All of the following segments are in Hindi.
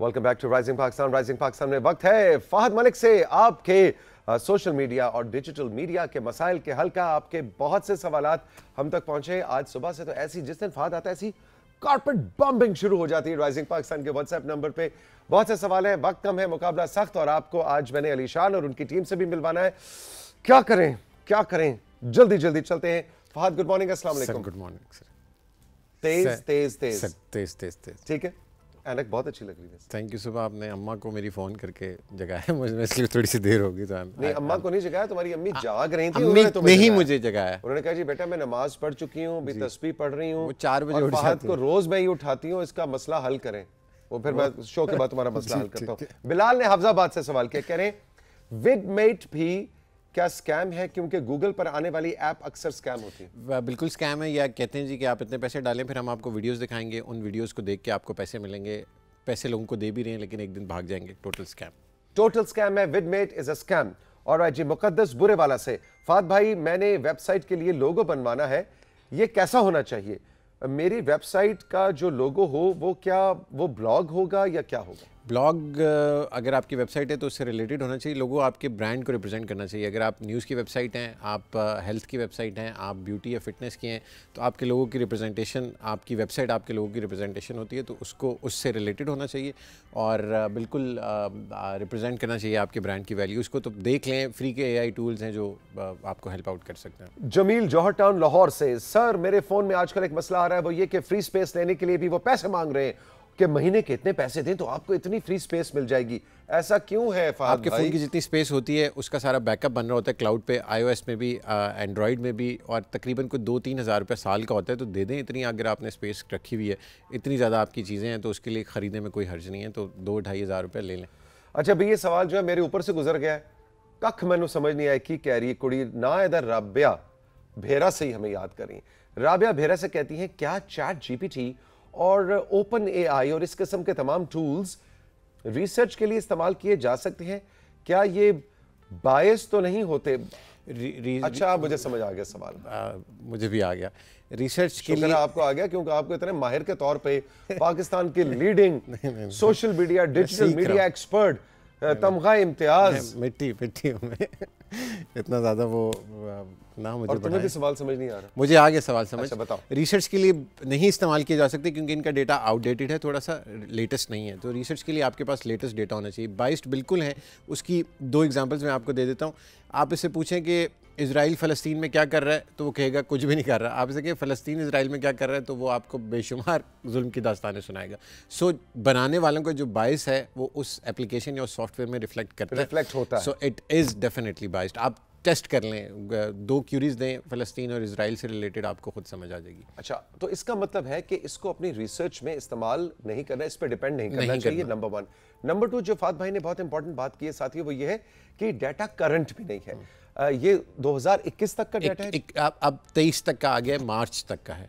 Welcome back to Rising Pakistan Rising Pakistan में वक्त है फाहद मलिक से आपके सोशल मीडिया और डिजिटल मीडिया के मसाइल के हल का आपके बहुत से सवाल हम तक पहुंचे आज सुबह से तो ऐसी जिस दिन फाहद आता है ऐसी कारपेट बॉम्बिंग शुरू हो जाती है राइजिंग पाकिस्तान के व्हाट्सएप नंबर पे बहुत से सवाल हैं वक्त कम है मुकाबला सख्त और आपको आज मैंने अलीशान और उनकी टीम से भी मिलवाना है क्या करें क्या करें जल्दी जल्दी चलते हैं फहद गुड मॉर्निंग असला गुड मॉर्निंग सर तेज तेज तेज तेज तेज तेज ठीक है एनक बहुत अच्छी लग रही थी थैंक यू सुबह आपने अम्मा को मेरी फ़ोन करके जगाया मुझे इसलिए थोड़ी सी देर होगी तो नहीं अम्मा को नहीं जगाया तुम्हारी अम्मी जाग रही थी अम्मी तो नहीं मुझे जगाया उन्होंने कहा जी बेटा मैं नमाज पढ़ चुकी हूँ अभी तस्वीर पढ़ रही हूँ चार बजे उठ को रोज़ मैं ही उठाती हूँ इसका मसला हल करें वो फिर मैं शो के बाद तुम्हारा मसला हल करता हूँ बिलाल ने हफ्जाबाद से सवाल किया कह रहे हैं विद मेट भी क्या स्कैम है क्योंकि गूगल पर आने वाली ऐप अक्सर स्कैम होती है बिल्कुल स्कैम है या कहते हैं जी कि आप इतने पैसे डालें फिर हम आपको वीडियोस दिखाएंगे उन वीडियोस को देख के आपको पैसे मिलेंगे पैसे लोगों को दे भी रहे हैं लेकिन एक दिन भाग जाएंगे टोटल स्कैम टोटल स्कैम है with mate is a scam और जी मुकदस बुरे वाला से फात भाई मैंने वेबसाइट के लिए लोगो बनवाना है ये कैसा होना चाहिए मेरी वेबसाइट का जो लोगो हो वो क्या वो ब्लॉग होगा या क्या होगा ब्लॉग अगर आपकी वेबसाइट है तो उससे रिलेटेड होना चाहिए लोगों आपके ब्रांड को रिप्रेजेंट करना चाहिए अगर आप न्यूज़ की वेबसाइट हैं आप हेल्थ की वेबसाइट हैं आप ब्यूटी या फिटनेस की हैं तो आपके लोगों की रिप्रेजेंटेशन आपकी वेबसाइट आपके लोगों की रिप्रेजेंटेशन होती है तो उसको उससे रिलेटेड होना चाहिए और बिल्कुल रिप्रेजेंट करना चाहिए आपके ब्रांड की वैल्यू उसको तो देख लें फ्री के ए टूल्स हैं जो आपको हेल्प आउट कर सकते हैं जमील जौहर टाउन लाहौर से सर मेरे फ़ोन में आजकल एक मसला आ रहा है वो ये कि फ्री स्पेस लेने के लिए भी वो पैसे मांग रहे हैं कि महीने के इतने पैसे दें तो आपको इतनी फ्री स्पेस मिल जाएगी ऐसा क्यों है आपके फ़ोन की जितनी स्पेस होती है उसका सारा बैकअप बन रहा होता है क्लाउड पे आईओएस में भी एंड्रॉयड में भी और तकरीबन कोई दो तीन हज़ार रुपये साल का होता है तो दे दें इतनी अगर आपने स्पेस रखी हुई है इतनी ज़्यादा आपकी चीज़ें हैं तो उसके लिए ख़रीदने में कोई हर्ज नहीं है तो दो ढाई हज़ार रुपये ले लें अच्छा भाई ये सवाल जो है मेरे ऊपर से गुजर गया है कख मैं समझ नहीं आई कि कह रही कुड़ी ना इधर राबिया भेरा से ही हमें याद करें राबिया भेरा से कहती हैं क्या चैट जीपीटी और ओपन ए और इस किस्म के तमाम टूल्स रिसर्च के लिए इस्तेमाल किए जा सकते हैं क्या ये बायस तो नहीं होते री, री, अच्छा मुझे समझ आ गया सवाल आ, मुझे भी आ गया रिसर्च के लिए आपको आ गया क्योंकि आपको इतने माहिर के तौर पे पाकिस्तान के leading social media digital media expert तमगा इम्तियाज मिट्टी मिट्टी में इतना ज़्यादा वो ना मुझे और तुम्हें भी सवाल समझ नहीं आ रहा मुझे आगे सवाल समझ अच्छा, बताओ रिसर्च के लिए नहीं इस्तेमाल किए जा सकते क्योंकि इनका डेटा आउटडेटेड है थोड़ा सा लेटेस्ट नहीं है तो रिसर्च के लिए आपके पास लेटेस्ट डेटा होना चाहिए बाइस्ड बिल्कुल है उसकी दो एग्जाम्पल्स मैं आपको दे देता हूँ आप इससे पूछें कि इसराइल फ़लस्तीन में क्या कर रहा है तो वो कहेगा कुछ भी नहीं कर रहा आपसे कहे फ़लस्तीन इसराइल में क्या कर रहा है तो वो आपको बेशुमार जुल्म की दास्तानें सुनाएगा सो so, बनाने वालों का जो बायस है वो उस एप्लीकेशन या सॉफ्टवेयर में रिफ्लेक्ट करता है रिफ्लेक्ट होता है so it is definitely biased आप टेस्ट कर लें दो क्यूरीज दें फ़लस्तीन और इसराइल से रिलेटेड आपको खुद समझ आ जाएगी अच्छा तो इसका मतलब है कि इसको अपनी रिसर्च में इस्तेमाल नहीं करना इस पर डिपेंड नहीं करना चाहिए नंबर वन नंबर टू जो फात भाई ने बहुत इंपॉर्टेंट बात की है साथ ही वो ये है कि डाटा करंट भी नहीं है ये 2021 तक का डाटा है अब अब तेईस तक का आ गया मार्च तक का है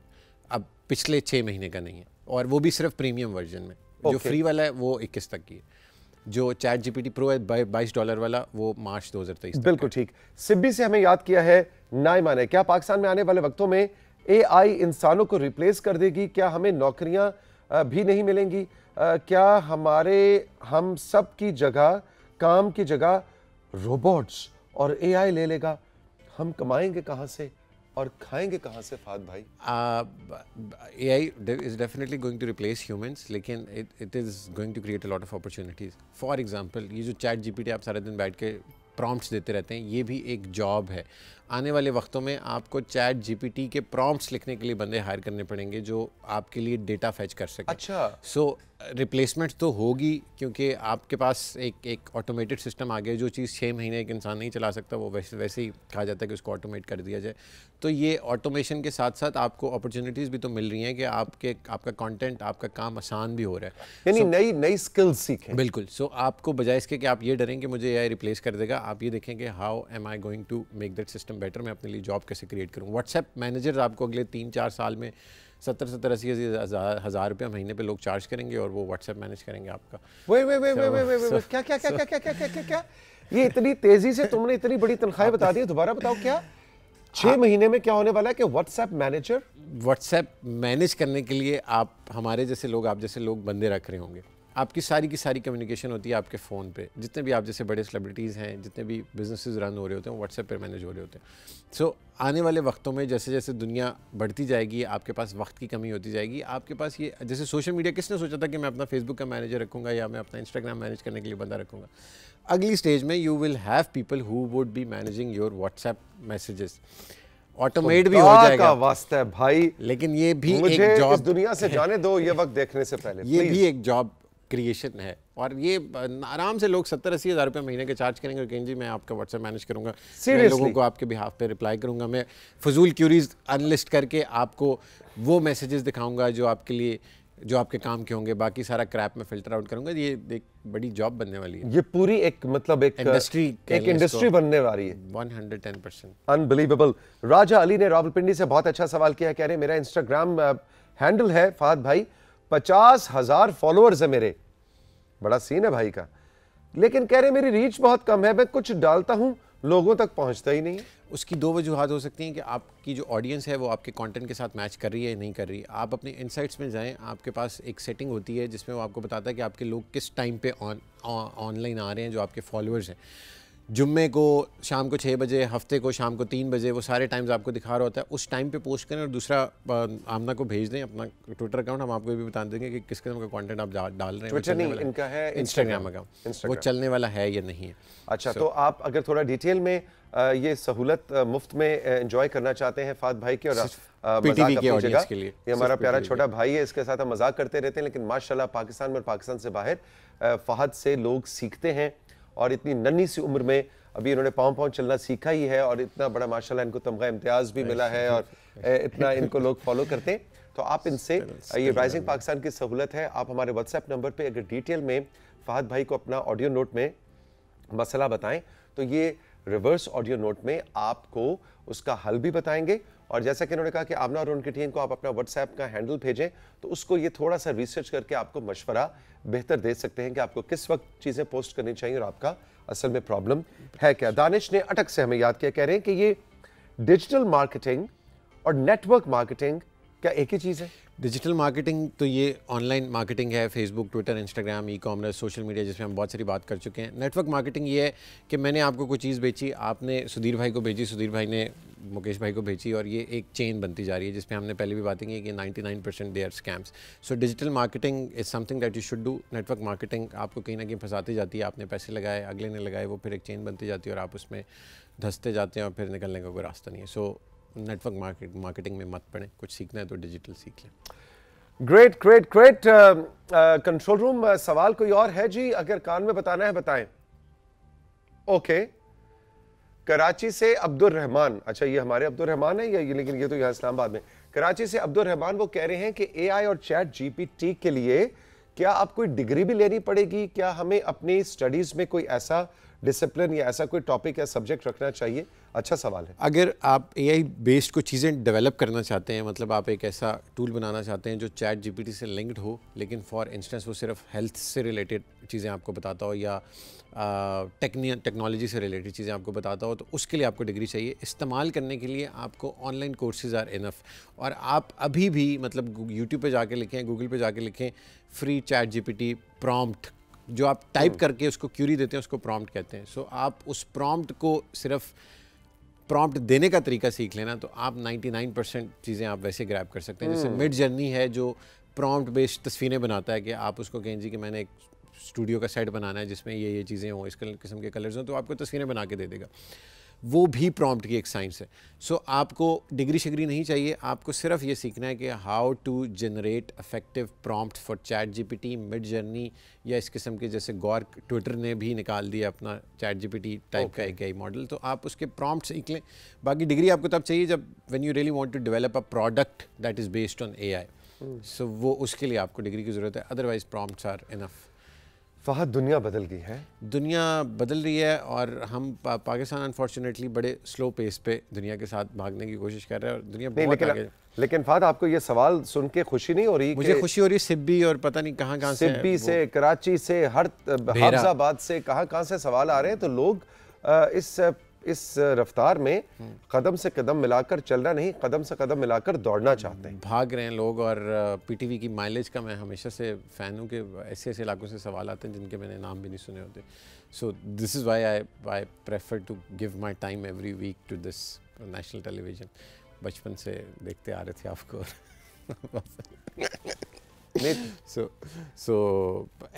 अब पिछले छः महीने का नहीं है और वो भी सिर्फ प्रीमियम वर्जन में जो फ्री वाला है वो इक्कीस तक की है जो चैट जीपीटी प्रो है बाईस डॉलर वाला वो मार्च तेईस बिल्कुल ठीक सिब्बी से हमें याद किया है नाई माने क्या पाकिस्तान में आने वाले वक्तों में एआई इंसानों को रिप्लेस कर देगी क्या हमें नौकरियां भी नहीं मिलेंगी क्या हमारे हम सब की जगह काम की जगह रोबोट्स और एआई ले लेगा हम कमाएंगे कहाँ से और खाएंगे कहाँ से फाद भाई A I is definitely going to replace humans लेकिन it is going to create a lot of opportunities for example ये जो चैट जीपीटी आप सारे दिन बैठ के प्रॉम्प्ट्स देते रहते हैं ये भी एक जॉब है आने वाले वक्तों में आपको चैट जीपीटी के प्रॉम्प्ट्स लिखने के लिए बंदे हायर करने पड़ेंगे जो आपके लिए डेटा फैच कर सकें अच्छा सो so, रिप्लेसमेंट तो होगी क्योंकि आपके पास एक एक ऑटोमेटेड सिस्टम आ गया जो चीज़ छः महीने एक इंसान नहीं चला सकता वो वैसे वैसे ही कहा जाता है कि उसको ऑटोमेट कर दिया जाए तो ये ऑटोमेशन के साथ साथ आपको अपॉर्चुनिटीज़ भी तो मिल रही हैं कि आपके आपका कंटेंट आपका काम आसान भी हो रहा है यानी so, नई नई स्किल्स सीखें बिल्कुल सो so, आपको बजाय इसके कि आप ये डरें कि मुझे ए रिप्लेस कर देगा आप ये देखें कि how am I going to make that system better मैं अपने लिए जॉब कैसे क्रिएट करूँ व्हाट्सएप मैनेजर आपको अगले तीन चार साल में सत्तर सत्तर अस्सी अस्सी हज़ार हज़ार रुपया महीने पे लोग चार्ज करेंगे और वो व्हाट्सएप मैनेज करेंगे आपका वे वे वे वे वे वे क्या क्या क्या क्या क्या क्या क्या क्या ये इतनी तेज़ी से तुमने इतनी बड़ी तनख्वाहें बता दी दोबारा बताओ क्या छः महीने में क्या होने वाला है कि व्हाट्सएप मैनेजर व्हाट्सएप मैनेज करने के लिए आप हमारे जैसे लोग आप जैसे लोग बंदे रख रहे होंगे आपकी सारी की सारी कम्युनिकेशन होती है आपके फ़ोन पे जितने भी आप जैसे बड़े सेलिब्रिटीज़ हैं जितने भी बिजनेसेस रन हो रहे होते हैं व्हाट्सएप पे मैनेज हो रहे होते हैं सो so, आने वाले वक्तों में जैसे जैसे दुनिया बढ़ती जाएगी आपके पास वक्त की कमी होती जाएगी आपके पास ये जैसे सोशल मीडिया किसने सोचा था कि मैं अपना फेसबुक का मैनेजर रखूँगा या मैं अपना इंस्टाग्राम मैनेज करने के लिए बंदा रखूँगा अगली स्टेज में you will have people who would be managing your WhatsApp messages automate भी हो जाएगा वास्ता है भाई लेकिन ये भी मुझे एक जॉब दुनिया से जाने दो ये वक्त देखने से पहले ये भी एक जॉब क्रिएशन है और ये आराम से लोग सत्तर अस्सी हज़ार रुपये महीने के चार्ज करेंगे कहेंगे जी मैं आपका व्हाट्सएप मैनेज करूँगा लोगों को आपके बिहाफ पे रिप्लाई करूँगा मैं फजूल क्यूरीज अनलिस्ट करके आपको वो मैसेजेस दिखाऊँगा जो आपके लिए जो आपके काम के होंगे बाकी सारा क्रैप में फिल्टर आउट करूंगा ये एक बड़ी जॉब बनने वाली है ये पूरी एक मतलब एक इंडस्ट्री एक इंडस्ट्री बनने वाली है 110 परसेंट अनबिलीवेबल राजा अली ने रावलपिंडी से बहुत अच्छा सवाल किया कह रहे मेरा इंस्टाग्राम हैंडल है फाद भाई पचास हजार फॉलोअर्स है मेरे बड़ा सीन है भाई का लेकिन कह रहे मेरी रीच बहुत कम है मैं कुछ डालता हूँ लोगों तक पहुँचता ही नहीं उसकी दो वजूहत हो सकती हैं कि आपकी जो ऑडियंस है वो आपके कंटेंट के साथ मैच कर रही है या नहीं कर रही आप अपने इनसाइट्स में जाएं आपके पास एक सेटिंग होती है जिसमें वो आपको बताता है कि आपके लोग किस टाइम पे ऑनलाइन आ रहे हैं जो आपके फॉलोअर्स हैं जुम्मे को शाम को छः बजे हफ्ते को शाम को तीन बजे वो सारे टाइम्स आपको दिखा रहा होता है उस टाइम पे पोस्ट करें और दूसरा आमना को भेज दें अपना ट्विटर अकाउंट हम आपको भी बता देंगे कि किस किस्म का कंटेंट आप डाल रहे हैं ट्विटर नहीं इनका है इंस्टाग्राम अकाउंट वो चलने वाला है या नहीं है अच्छा तो आप अगर थोड़ा डिटेल में ये सहूलत मुफ्त में इंजॉय करना चाहते हैं फात भाई की और ये हमारा प्यारा छोटा भाई है इसके साथ हम मजाक करते रहते हैं लेकिन माशाल्लाह पाकिस्तान में और पाकिस्तान से बाहर फहद से लोग सीखते हैं और इतनी नन्ही सी उम्र में अभी इन्होंने पाँव पाँव चलना सीखा ही है और इतना बड़ा माशाल्लाह इनको तमगा इम्तियाज़ भी मिला है और इतना इनको लोग फॉलो करते हैं तो आप इनसे ये राइजिंग पाकिस्तान की सहूलत है आप हमारे व्हाट्सएप नंबर पर अगर डिटेल में फ़हद भाई को अपना ऑडियो नोट में मसला बताएं तो ये रिवर्स ऑडियो नोट में आपको उसका हल भी बताएंगे और जैसा कि उन्होंने कहा कि आमना और उनकी टीम को आप अपना व्हाट्सएप का हैंडल भेजें तो उसको ये थोड़ा सा रिसर्च करके आपको मशवरा बेहतर दे सकते हैं कि आपको किस वक्त चीज़ें पोस्ट करनी चाहिए और आपका असल में प्रॉब्लम है क्या दानिश ने अटक से हमें याद किया कह रहे हैं कि ये डिजिटल मार्केटिंग और नेटवर्क मार्केटिंग क्या एक ही चीज़ है डिजिटल मार्केटिंग तो ये ऑनलाइन मार्केटिंग है Facebook Twitter Instagram e commerce social media जिसमें हम बहुत सारी बात कर चुके हैं नेटवर्क मार्केटिंग ये है कि मैंने आपको कोई चीज़ बेची आपने सुधीर भाई को भेजी सुधीर भाई ने मुकेश भाई को भेजी और ये एक चेन बनती जा रही है जिसमें हमने पहले भी बातें की कि ninety nine percent they are scams so digital marketing is something that you should do network marketing आपको कहीं ना कहीं फंसाती जाती है आपने पैसे लगाए अगले ने लगाए वो फिर एक चेन बनती जाती है और आप उसमें धंसते जाते हैं और फिर निकलने का कोई रास्ता नहीं है सो नेटवर्क मार्केट मार्केटिंग में मत पड़े कुछ सीखना है तो डिजिटल सीख लें great great great control room सवाल कोई और है जी अगर कान में बताना है बताएं ओके okay. कराची से अब्दुल रहमान अच्छा ये हमारे अब्दुल रहमान है या ये लेकिन ये तो यहाँ इस्लामाबाद में कराची से अब्दुल रहमान वो कह रहे हैं कि एआई और चैट जीपीटी के लिए क्या आप कोई डिग्री भी लेनी पड़ेगी क्या हमें अपनी स्टडीज़ में कोई ऐसा डिसिप्लिन या ऐसा कोई टॉपिक या सब्जेक्ट रखना चाहिए अच्छा सवाल है अगर आप ए बेस्ड कुछ चीज़ें डेवलप करना चाहते हैं मतलब आप एक ऐसा टूल बनाना चाहते हैं जो चैट जीपीटी से लिंक्ड हो लेकिन फॉर इंस्टेंस वो सिर्फ हेल्थ से रिलेटेड चीज़ें आपको बताता हो या टेक्नोलॉजी से रिलेटेड चीज़ें आपको बताता हो तो उसके लिए आपको डिग्री चाहिए इस्तेमाल करने के लिए आपको ऑनलाइन कोर्सेज आर इनफ और आप अभी भी मतलब यूट्यूब पर जाके लिखें गूगल पर जाके लिखें फ्री चैट जी प्रॉम्प्ट जो आप टाइप हम्म। करके उसको क्यूरी देते हैं उसको प्रॉम्प्ट कहते हैं सो आप उस प्रॉम्प्ट को सिर्फ प्रॉम्प्ट देने का तरीका सीख लेना तो आप 99 परसेंट चीज़ें आप वैसे ग्रैब कर सकते हैं जैसे मिड हम्म। जर्नी है जो प्रॉम्प्ट बेस्ड तस्वीरें बनाता है कि आप उसको कहें जी कि मैंने एक स्टूडियो का सेट बनाना है जिसमें ये ये चीज़ें हों इस किस्म के कलर्स हों तो आपको तस्वीरें बना के दे देगा वो भी प्रॉम्प्ट की एक साइंस है सो so, आपको डिग्री शिग्री नहीं चाहिए आपको सिर्फ ये सीखना है कि how to generate effective prompt for chat GPT Midjourney या इस किस्म के जैसे गौर ट्विटर ने भी निकाल दिया अपना चैट जीपीटी टाइप okay. का एक आई मॉडल तो आप उसके प्रॉम्प्ट सीख लें बाकी डिग्री आपको तब चाहिए जब when you really want to develop a product that is based on A so वो उसके लिए आपको डिग्री की ज़रूरत है otherwise prompt are enough Fahad दुनिया बदल गई है दुनिया बदल रही है और हम पा, पाकिस्तान अनफॉर्चुनेटली बड़े स्लो पेस पे दुनिया के साथ भागने की कोशिश कर रहे हैं और दुनिया बहुत लेकिन, आगे लेकिन फहद आपको ये सवाल सुन के खुशी नहीं हो रही मुझे खुशी हो रही सिब्बी और पता नहीं कहाँ कहाँ से सिब्बी से कराची से हर हाफजाबाद से कहाँ कहाँ से सवाल आ रहे हैं तो लोग इस इस रफ्तार में कदम से कदम मिलाकर चलना नहीं कदम से कदम मिलाकर दौड़ना चाहते हैं भाग रहे हैं लोग और पीटीवी की माइलेज का मैं हमेशा से फ़ैन हूँ कि ऐसे ऐसे इलाकों से सवाल आते हैं जिनके मैंने नाम भी नहीं सुने होते so this is why I I prefer to give my time every week to this national television बचपन से देखते आ रहे थे आपको so so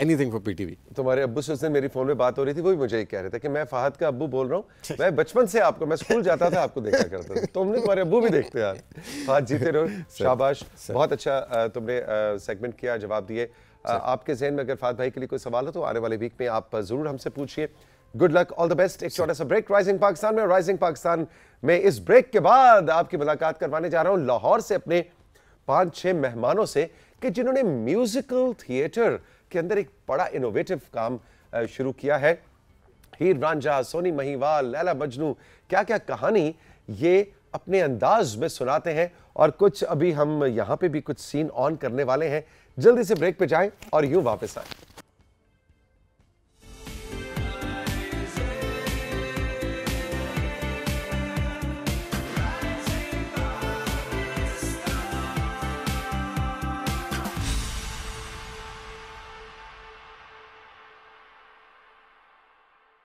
anything for PTV तुम्हारे अब्बू से उस दिन मेरी फोन में बात हो रही थी वो भी मुझे ही कह रहे थे कि मैं का अब्बू बोल रहा हूँ मैं बचपन से आपको मैं स्कूल जाता था आपको देखा करता था तुमने तुम्हारे अब्बू भी देखते यार जीते रहो शाबाश बहुत अच्छा तुमने सेगमेंट किया जवाब दिए आपके जहन में अगर फात भाई के लिए कोई सवाल हो तो आने वाले वीक में आप जरूर हमसे पूछिए good luck all the best एक छोटा सा ब्रेक राइजिंग पाकिस्तान में राइजिंग पाकिस्तान में इस ब्रेक के बाद आपकी मुलाकात करवाने जा रहा हूँ लाहौर से अपने पांच छह मेहमानों से कि जिन्होंने म्यूजिकल थिएटर के अंदर एक बड़ा इनोवेटिव काम शुरू किया है हीर रांझा सोनी महिवाल लैला मजनू क्या क्या कहानी ये अपने अंदाज में सुनाते हैं और कुछ अभी हम यहाँ पे भी कुछ सीन ऑन करने वाले हैं जल्दी से ब्रेक पे जाएं और यूं वापस आएं